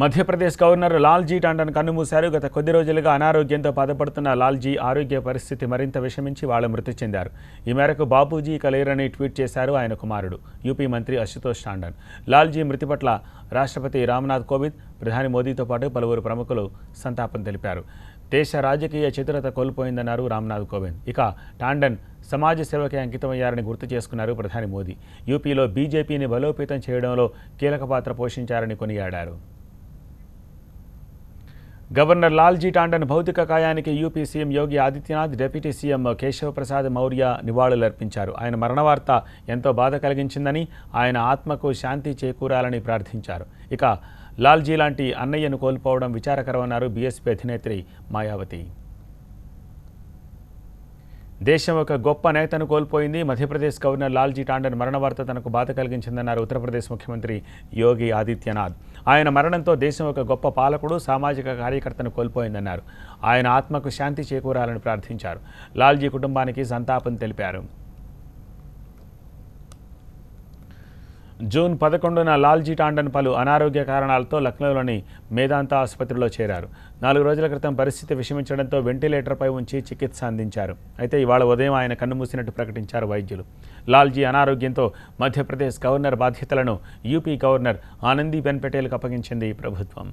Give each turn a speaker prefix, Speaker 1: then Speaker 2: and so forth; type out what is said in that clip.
Speaker 1: Madhya Pradesh governor Lalji Tandon కన్నుమూశారు గత కొద్ది రోజులుగా అనారోగ్యంతో బాధపడుతున్న లాల్జీ ఆరోగ్య పరిస్థితి మరింత విషమించి వాళ్ళు మృతి చెందారు ఈ మేరకు బాపూజీ కలేరని ట్వీట్ చేశారు ఆయన కుమారుడు యూపీ మంత్రి అశుతోష్ టాండన్ లాల్జీ మృతి పట్ల రాష్ట్రపతి రామ్నాథ్ కోవింద్ ప్రధాని మోదీతో పాటు పలువురు ప్రముఖులు సంతాపం తెలిపారు దేశ రాజకీయ చతురత కోల్పోయిందన్నారు రామ్నాథ్ కోవింద్ ఇక టాండన్ సమాజ సేవకే అంకితమయ్యారని గుర్తు చేసుకున్నారు ప్రధాని మోదీ యూపీలో బీజేపీని బలోపేతం చేయడంలో కీలక పాత్ర పోషించారని కొనియాడారు గవర్నర్ లాల్జీ టాండన్ భౌతిక కాయానికి UP CM Yogi Adityanath deputy CM Keshava Prasad Maurya నివాళులర్పించారు ఆయన మరణవార్త ఎంతో బాధ కలిగించిందని ఆయన ఆత్మకు శాంతి చేకూరాలని ప్రార్థించారు ఇక లాల్జీ లాంటి అన్నయ్యను కోల్పోవడం విచారకరమన్నారు బీఎస్పీ అధినేత్రి మాయావతి దేశం ఒక గొప్ప నేతను కోల్పోయింది మధ్యప్రదేశ్ గవర్నర్ లాల్జీ టాండన్ మరణ వార్త తనకు బాధ కలిగించిందన్నారు ఉత్తరప్రదేశ్ ముఖ్యమంత్రి యోగి ఆదిత్యనాథ్ ఆయన మరణంతో దేశం ఒక గొప్ప పాలకుడు సామాజిక కార్యకర్తను కోల్పోయిందన్నారు ఆయన ఆత్మకు శాంతి చేకూరాలని ప్రార్థించారు లాల్జీ కుటుంబానికి సంతాపం తెలిపారు జూన్ పదకొండున లాల్జీ టాండన్ పలు అనారోగ్య కారణాలతో లక్నోలోని మేధాంత ఆసుపత్రిలో చేరారు నాలుగు రోజుల క్రితం పరిస్థితి విషమించడంతో వెంటిలేటర్పై ఉంచి చికిత్స అందించారు అయితే ఇవాళ ఉదయం ఆయన కన్నుమూసినట్టు ప్రకటించారు వైద్యులు లాల్జీ అనారోగ్యంతో మధ్యప్రదేశ్ గవర్నర్ బాధ్యతలను యూపీ గవర్నర్ ఆనందీబెన్ పటేల్కు అప్పగించింది ప్రభుత్వం